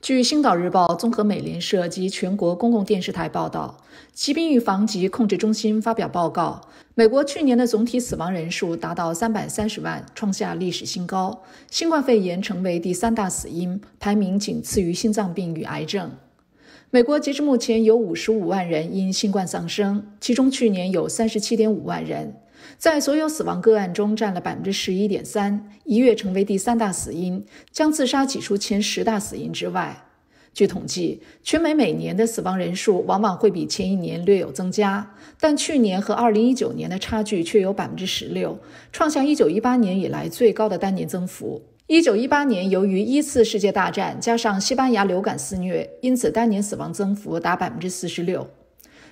据《星岛日报》综合美联社及全国公共电视台报道，疾病预防及控制中心发表报告，美国去年的总体死亡人数达到三百三十万，创下历史新高。新冠肺炎成为第三大死因，排名仅次于心脏病与癌症。美国截至目前有五十五万人因新冠丧生，其中去年有三十七点五万人。在所有死亡个案中占了百分之十一点三，一跃成为第三大死因，将自杀挤出前十大死因之外。据统计，全美每年的死亡人数往往会比前一年略有增加，但去年和二零一九年的差距却有百分之十六，创下一九一八年以来最高的单年增幅。一九一八年由于一次世界大战加上西班牙流感肆虐，因此单年死亡增幅达百分之四十六。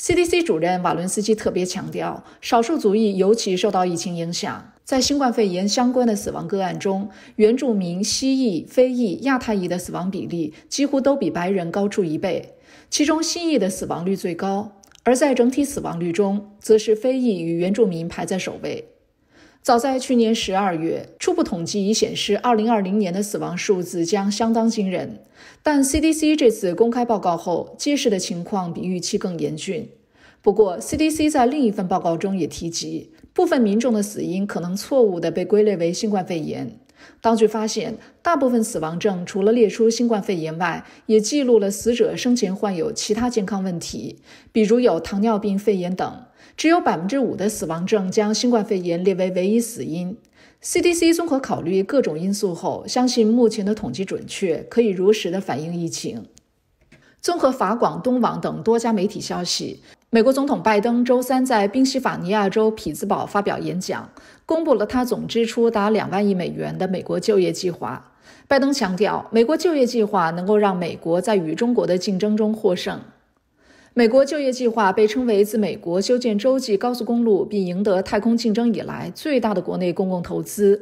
CDC 主任瓦伦斯基特别强调，少数族裔尤其受到疫情影响。在新冠肺炎相关的死亡个案中，原住民、西裔、非裔、亚太裔的死亡比例几乎都比白人高出一倍，其中西裔的死亡率最高。而在整体死亡率中，则是非裔与原住民排在首位。早在去年十二月，初步统计已显示，二零二零年的死亡数字将相当惊人。但 CDC 这次公开报告后，揭示的情况比预期更严峻。不过，CDC 在另一份报告中也提及，部分民众的死因可能错误地被归类为新冠肺炎。当局发现，大部分死亡证除了列出新冠肺炎外，也记录了死者生前患有其他健康问题，比如有糖尿病、肺炎等。只有百分之五的死亡证将新冠肺炎列为唯一死因。CDC 综合考虑各种因素后，相信目前的统计准确，可以如实的反映疫情。综合法广、东网等多家媒体消息，美国总统拜登周三在宾夕法尼亚州匹兹堡发表演讲，公布了他总支出达两万亿美元的美国就业计划。拜登强调，美国就业计划能够让美国在与中国的竞争中获胜。美国就业计划被称为自美国修建洲际高速公路并赢得太空竞争以来最大的国内公共投资。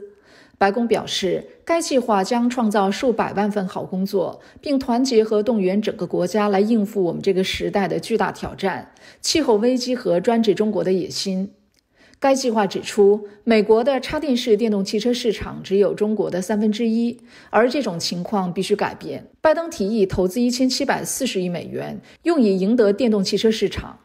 白宫表示，该计划将创造数百万份好工作，并团结和动员整个国家来应付我们这个时代的巨大挑战：气候危机和专制中国的野心。该计划指出，美国的插电式电动汽车市场只有中国的三分之一，而这种情况必须改变。拜登提议投资一千七百四十亿美元，用以赢得电动汽车市场。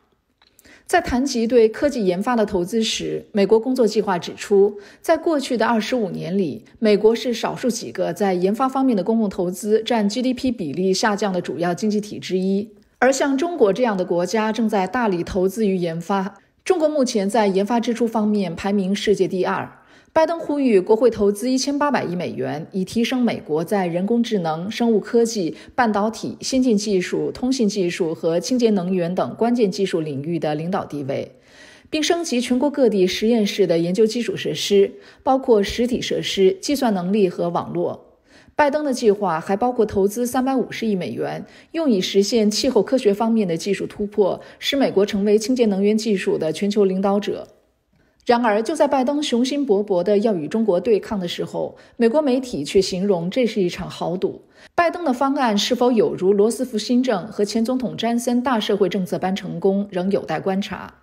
在谈及对科技研发的投资时，美国工作计划指出，在过去的二十五年里，美国是少数几个在研发方面的公共投资占 GDP 比例下降的主要经济体之一，而像中国这样的国家正在大力投资于研发。中国目前在研发支出方面排名世界第二。拜登呼吁国会投资一千八百亿美元，以提升美国在人工智能、生物科技、半导体、先进技术、通信技术和清洁能源等关键技术领域的领导地位，并升级全国各地实验室的研究基础设施，包括实体设施、计算能力和网络。拜登的计划还包括投资三百五十亿美元，用以实现气候科学方面的技术突破，使美国成为清洁能源技术的全球领导者。然而，就在拜登雄心勃勃地要与中国对抗的时候，美国媒体却形容这是一场豪赌。拜登的方案是否有如罗斯福新政和前总统詹森大社会政策般成功，仍有待观察。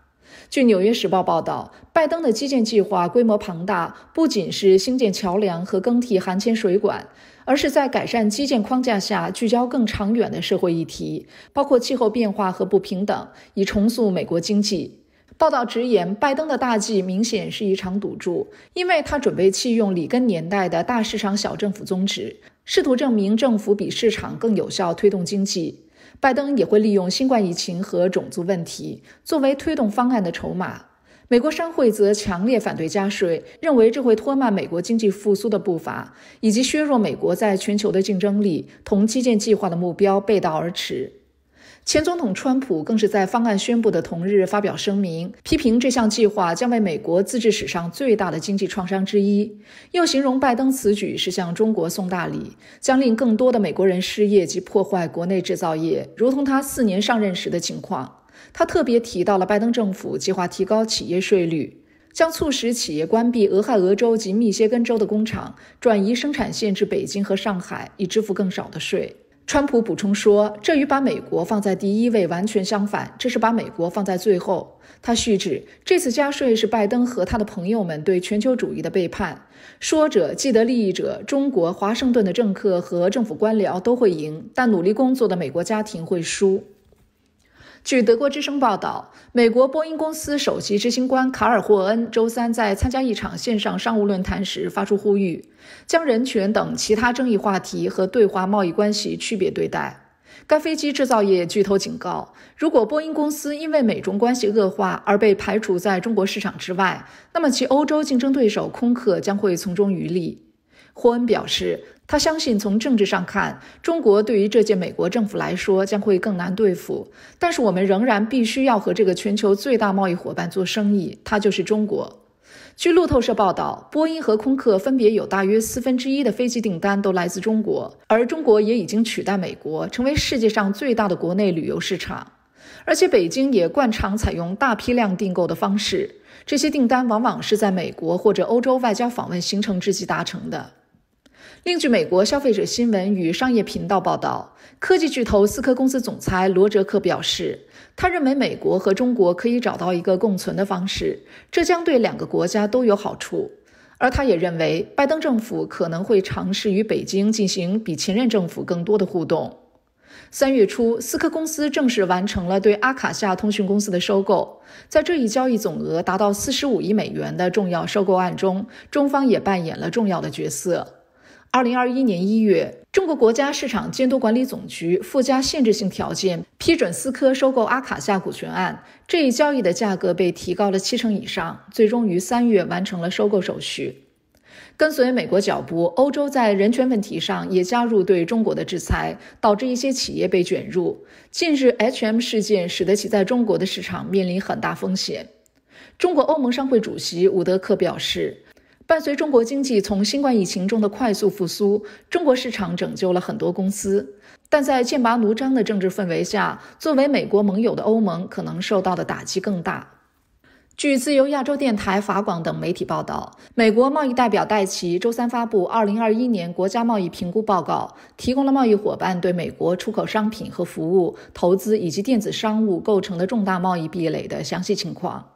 据《纽约时报》报道，拜登的基建计划规模庞大，不仅是兴建桥梁和更替含铅水管，而是在改善基建框架下聚焦更长远的社会议题，包括气候变化和不平等，以重塑美国经济。报道直言，拜登的大计明显是一场赌注，因为他准备弃用里根年代的大市场小政府宗旨，试图证明政府比市场更有效推动经济。拜登也会利用新冠疫情和种族问题作为推动方案的筹码。美国商会则强烈反对加税，认为这会拖慢美国经济复苏的步伐，以及削弱美国在全球的竞争力，同基建计划的目标背道而驰。前总统川普更是在方案宣布的同日发表声明，批评这项计划将为美国自治史上最大的经济创伤之一，又形容拜登此举是向中国送大礼，将令更多的美国人失业及破坏国内制造业，如同他四年上任时的情况。他特别提到了拜登政府计划提高企业税率，将促使企业关闭俄亥俄州及密歇根州的工厂，转移生产线至北京和上海，以支付更少的税。川普补充说：“这与把美国放在第一位完全相反，这是把美国放在最后。”他续指，这次加税是拜登和他的朋友们对全球主义的背叛。说者既得利益者，中国、华盛顿的政客和政府官僚都会赢，但努力工作的美国家庭会输。据德国之声报道，美国波音公司首席执行官卡尔霍恩周三在参加一场线上商务论坛时发出呼吁，将人权等其他争议话题和对华贸易关系区别对待。该飞机制造业巨头警告，如果波音公司因为美中关系恶化而被排除在中国市场之外，那么其欧洲竞争对手空客将会从中渔利。霍恩表示，他相信从政治上看，中国对于这届美国政府来说将会更难对付，但是我们仍然必须要和这个全球最大贸易伙伴做生意，它就是中国。据路透社报道，波音和空客分别有大约四分之一的飞机订单都来自中国，而中国也已经取代美国成为世界上最大的国内旅游市场，而且北京也惯常采用大批量订购的方式，这些订单往往是在美国或者欧洲外交访问行程之际达成的。另据美国消费者新闻与商业频道报道，科技巨头思科公司总裁罗哲克表示，他认为美国和中国可以找到一个共存的方式，这将对两个国家都有好处。而他也认为，拜登政府可能会尝试与北京进行比前任政府更多的互动。三月初，思科公司正式完成了对阿卡夏通讯公司的收购，在这一交易总额达到四十五亿美元的重要收购案中，中方也扮演了重要的角色。二零二一年一月，中国国家市场监督管理总局附加限制性条件批准思科收购阿卡夏股权案。这一交易的价格被提高了七成以上，最终于三月完成了收购手续。跟随美国脚步，欧洲在人权问题上也加入对中国的制裁，导致一些企业被卷入。近日，H&M 事件使得其在中国的市场面临很大风险。中国欧盟商会主席伍德克表示。伴随中国经济从新冠疫情中的快速复苏，中国市场拯救了很多公司。但在剑拔弩张的政治氛围下，作为美国盟友的欧盟可能受到的打击更大。据自由亚洲电台、法广等媒体报道，美国贸易代表戴奇周三发布2021年国家贸易评估报告，提供了贸易伙伴对美国出口商品和服务、投资以及电子商务构成的重大贸易壁垒的详细情况。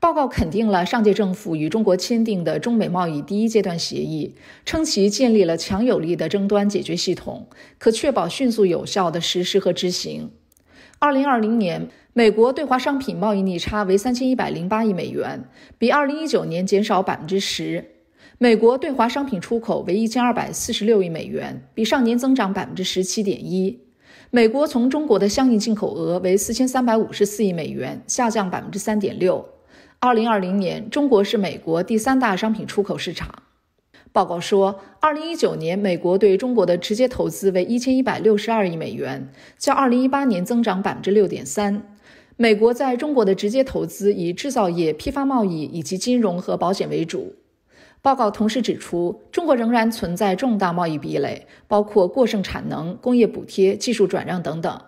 报告肯定了上届政府与中国签订的中美贸易第一阶段协议，称其建立了强有力的争端解决系统，可确保迅速有效的实施和执行。二零二零年，美国对华商品贸易逆差为三千一百零八亿美元，比二零一九年减少百分之十。美国对华商品出口为一千二百四十六亿美元，比上年增长百分之十七点一。美国从中国的相应进口额为四千三百五十四亿美元，下降百分之三点六。二零二零年，中国是美国第三大商品出口市场。报告说，二零一九年美国对中国的直接投资为一千一百六十二亿美元，较二零一八年增长百分之六点三。美国在中国的直接投资以制造业、批发贸易以及金融和保险为主。报告同时指出，中国仍然存在重大贸易壁垒，包括过剩产能、工业补贴、技术转让等等。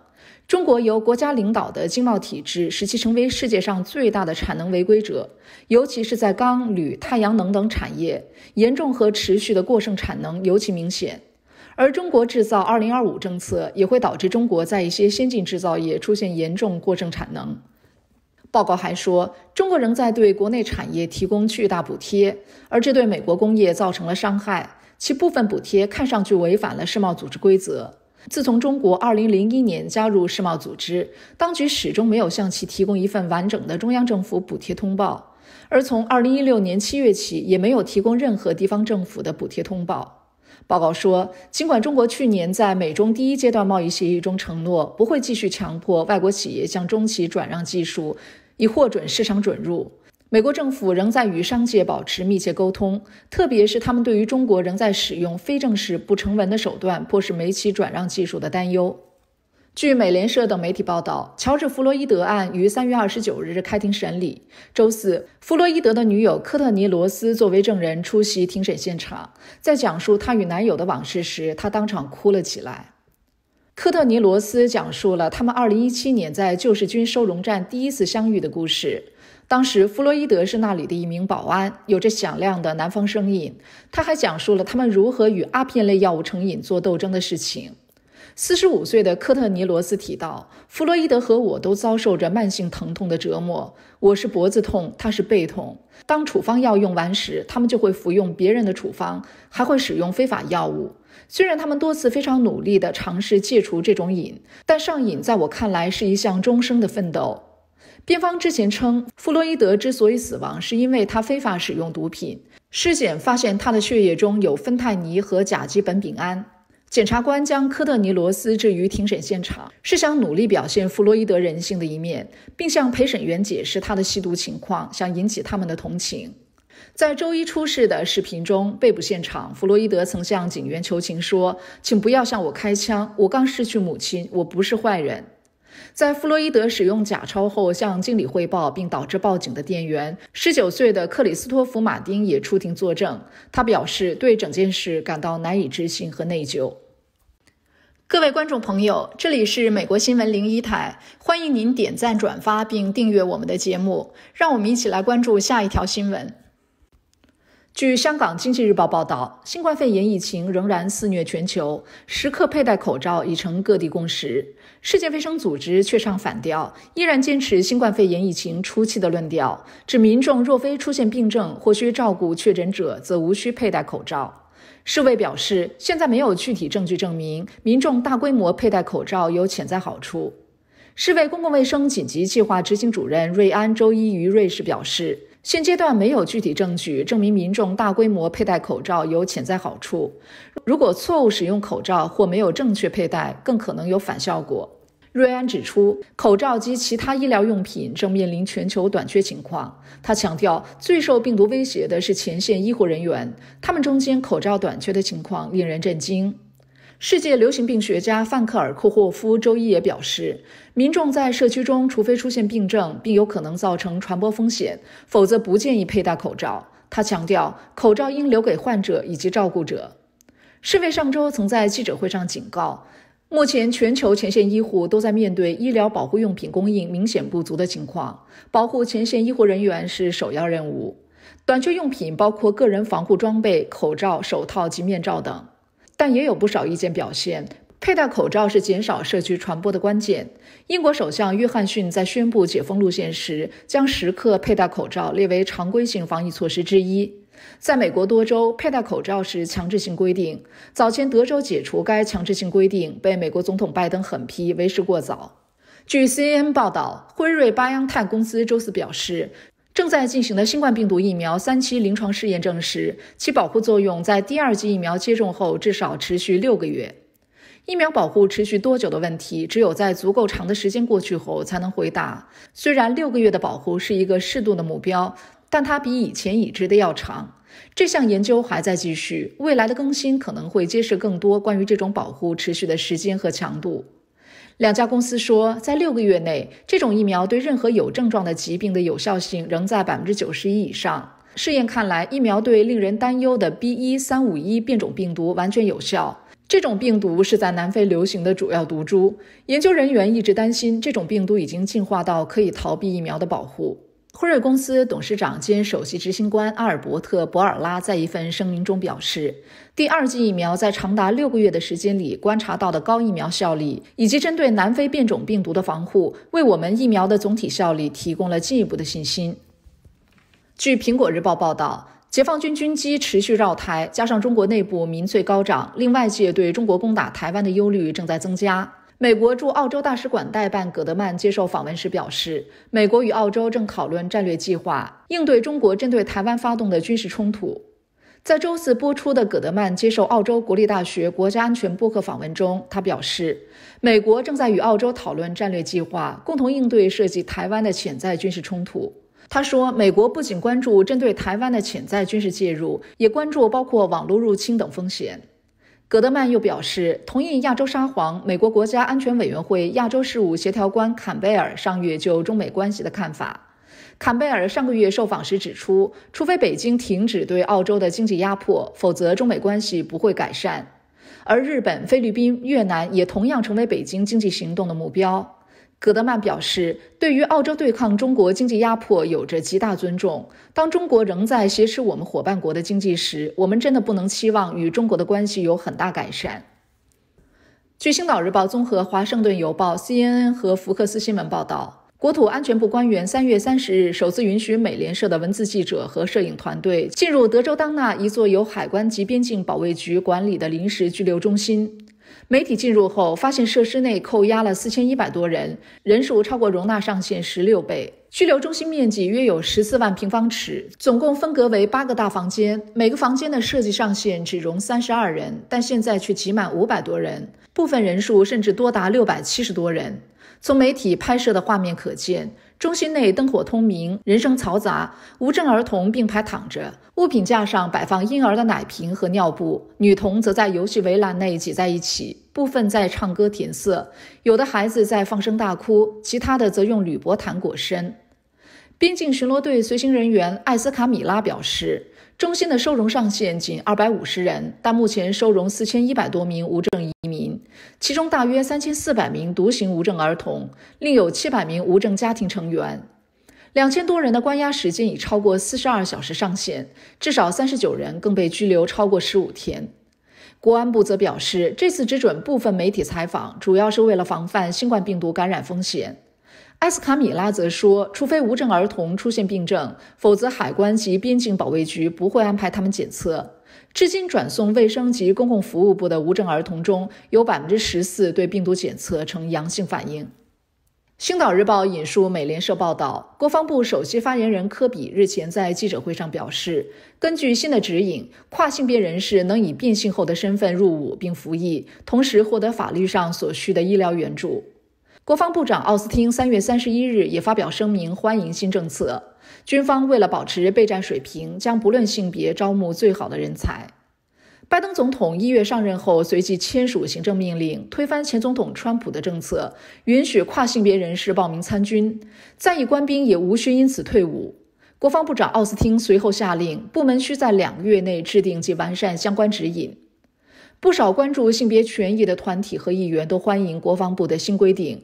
中国由国家领导的经贸体制使其成为世界上最大的产能违规者，尤其是在钢、铝、太阳能等产业，严重和持续的过剩产能尤其明显。而中国制造二零二五政策也会导致中国在一些先进制造业出现严重过剩产能。报告还说，中国仍在对国内产业提供巨大补贴，而这对美国工业造成了伤害，其部分补贴看上去违反了世贸组织规则。自从中国2001年加入世贸组织，当局始终没有向其提供一份完整的中央政府补贴通报，而从2016年7月起，也没有提供任何地方政府的补贴通报。报告说，尽管中国去年在美中第一阶段贸易协议中承诺，不会继续强迫外国企业向中企转让技术，以获准市场准入。美国政府仍在与商界保持密切沟通，特别是他们对于中国仍在使用非正式、不成文的手段迫使美企转让技术的担忧。据美联社等媒体报道，乔治·弗洛伊德案于三月二十九日开庭审理。周四，弗洛伊德的女友科特尼·罗斯作为证人出席庭审现场，在讲述她与男友的往事时，她当场哭了起来。科特尼·罗斯讲述了他们二零一七年在救世军收容站第一次相遇的故事。当时，弗洛伊德是那里的一名保安，有着响亮的南方声音。他还讲述了他们如何与阿片类药物成瘾做斗争的事情。四十五岁的科特尼·罗斯提到，弗洛伊德和我都遭受着慢性疼痛的折磨。我是脖子痛，他是背痛。当处方药用完时，他们就会服用别人的处方，还会使用非法药物。虽然他们多次非常努力地尝试戒除这种瘾，但上瘾在我看来是一项终生的奋斗。辩方之前称，弗洛伊德之所以死亡，是因为他非法使用毒品。尸检发现他的血液中有芬太尼和甲基苯丙胺。检察官将科特尼·罗斯置于庭审现场，是想努力表现弗洛伊德人性的一面，并向陪审员解释他的吸毒情况，想引起他们的同情。在周一出示的视频中，被捕现场，弗洛伊德曾向警员求情说：“请不要向我开枪，我刚失去母亲，我不是坏人。”在弗洛伊德使用假钞后向经理汇报，并导致报警的店员，十九岁的克里斯托弗·马丁也出庭作证。他表示对整件事感到难以置信和内疚。各位观众朋友，这里是美国新闻零一台，欢迎您点赞、转发并订阅我们的节目。让我们一起来关注下一条新闻。据香港经济日报报道，新冠肺炎疫情仍然肆虐全球，时刻佩戴口罩已成各地共识。世界卫生组织却唱反调，依然坚持新冠肺炎疫情初期的论调，指民众若非出现病症或需照顾确诊者，则无需佩戴口罩。世卫表示，现在没有具体证据证明民众大规模佩戴口罩有潜在好处。世卫公共卫生紧急计划执行主任瑞安周一于瑞士表示。现阶段没有具体证据证明民众大规模佩戴口罩有潜在好处。如果错误使用口罩或没有正确佩戴，更可能有反效果。瑞安指出，口罩及其他医疗用品正面临全球短缺情况。他强调，最受病毒威胁的是前线医护人员，他们中间口罩短缺的情况令人震惊。世界流行病学家范克尔库霍夫周一也表示，民众在社区中，除非出现病症并有可能造成传播风险，否则不建议佩戴口罩。他强调，口罩应留给患者以及照顾者。世卫上周曾在记者会上警告，目前全球前线医护都在面对医疗保护用品供应明显不足的情况，保护前线医护人员是首要任务。短缺用品包括个人防护装备、口罩、手套及面罩等。但也有不少意见表现，佩戴口罩是减少社区传播的关键。英国首相约翰逊在宣布解封路线时，将时刻佩戴口罩列为常规性防疫措施之一。在美国多州，佩戴口罩是强制性规定。早前，德州解除该强制性规定，被美国总统拜登狠批为时过早。据 CNN 报道，辉瑞巴洋泰公司周四表示。正在进行的新冠病毒疫苗三期临床试验证实，其保护作用在第二剂疫苗接种后至少持续六个月。疫苗保护持续多久的问题，只有在足够长的时间过去后才能回答。虽然六个月的保护是一个适度的目标，但它比以前已知的要长。这项研究还在继续，未来的更新可能会揭示更多关于这种保护持续的时间和强度。两家公司说，在六个月内，这种疫苗对任何有症状的疾病的有效性仍在百分之九十一以上。试验看来，疫苗对令人担忧的 B. 一三五一变种病毒完全有效。这种病毒是在南非流行的主要毒株。研究人员一直担心，这种病毒已经进化到可以逃避疫苗的保护。辉瑞公司董事长兼首席执行官阿尔伯特·博尔拉在一份声明中表示：“第二剂疫苗在长达六个月的时间里观察到的高疫苗效力，以及针对南非变种病毒的防护，为我们疫苗的总体效力提供了进一步的信心。”据《苹果日报》报道，解放军军机持续绕台，加上中国内部民粹高涨，令外界对中国攻打台湾的忧虑正在增加。美国驻澳洲大使馆代办葛德曼接受访问时表示，美国与澳洲正讨论战略计划，应对中国针对台湾发动的军事冲突。在周四播出的葛德曼接受澳洲国立大学国家安全播客访问中，他表示，美国正在与澳洲讨论战略计划，共同应对涉及台湾的潜在军事冲突。他说，美国不仅关注针对台湾的潜在军事介入，也关注包括网络入侵等风险。戈德曼又表示同意亚洲沙皇、美国国家安全委员会亚洲事务协调官坎贝尔上月就中美关系的看法。坎贝尔上个月受访时指出，除非北京停止对澳洲的经济压迫，否则中美关系不会改善。而日本、菲律宾、越南也同样成为北京经济行动的目标。戈德曼表示，对于澳洲对抗中国经济压迫有着极大尊重。当中国仍在挟持我们伙伴国的经济时，我们真的不能期望与中国的关系有很大改善。据《星岛日报》综合《华盛顿邮报》、CNN 和福克斯新闻报道，国土安全部官员三月三十日首次允许美联社的文字记者和摄影团队进入德州当纳一座由海关及边境保卫局管理的临时拘留中心。媒体进入后，发现设施内扣押了四千一百多人，人数超过容纳上限十六倍。拘留中心面积约有十四万平方尺，总共分隔为八个大房间，每个房间的设计上限只容三十二人，但现在却挤满五百多人，部分人数甚至多达六百七十多人。从媒体拍摄的画面可见，中心内灯火通明，人声嘈杂。无证儿童并排躺着，物品架上摆放婴儿的奶瓶和尿布。女童则在游戏围栏内挤在一起，部分在唱歌填色，有的孩子在放声大哭，其他的则用铝箔毯裹身。边境巡逻队随行人员艾斯卡米拉表示。中心的收容上限仅二百五十人，但目前收容四千一百多名无证移民，其中大约三千四百名独行无证儿童，另有七百名无证家庭成员。两千多人的关押时间已超过四十二小时上限，至少三十九人更被拘留超过十五天。国安部则表示，这次只准部分媒体采访，主要是为了防范新冠病毒感染风险。埃斯卡米拉则说，除非无证儿童出现病症，否则海关及边境保卫局不会安排他们检测。至今转送卫生及公共服务部的无证儿童中，有百分之十四对病毒检测呈阳性反应。星岛日报引述美联社报道，国防部首席发言人科比日前在记者会上表示，根据新的指引，跨性别人士能以变性后的身份入伍并服役，同时获得法律上所需的医疗援助。国防部长奥斯汀三月三十一日也发表声明，欢迎新政策。军方为了保持备战水平，将不论性别招募最好的人才。拜登总统一月上任后，随即签署行政命令，推翻前总统川普的政策，允许跨性别人士报名参军，在役官兵也无需因此退伍。国防部长奥斯汀随后下令，部门需在两个月内制定及完善相关指引。不少关注性别权益的团体和议员都欢迎国防部的新规定。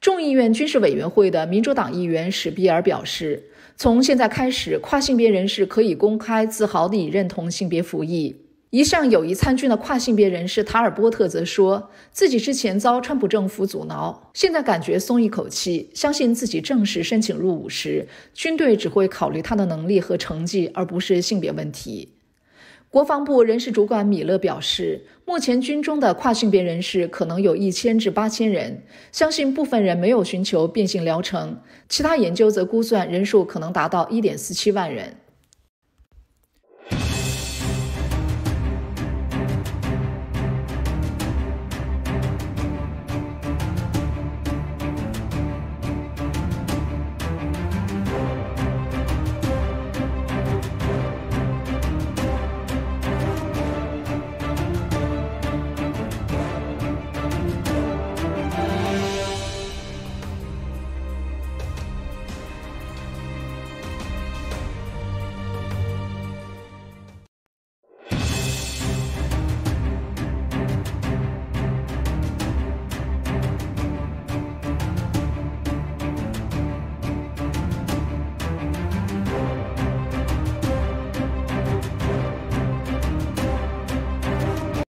众议院军事委员会的民主党议员史比尔表示，从现在开始，跨性别人士可以公开、自豪地认同性别服役。一向有意参军的跨性别人士塔尔波特则说自己之前遭川普政府阻挠，现在感觉松一口气，相信自己正式申请入伍时，军队只会考虑他的能力和成绩，而不是性别问题。国防部人事主管米勒表示，目前军中的跨性别人士可能有一千至八千人，相信部分人没有寻求变性疗程，其他研究则估算人数可能达到一点四七万人。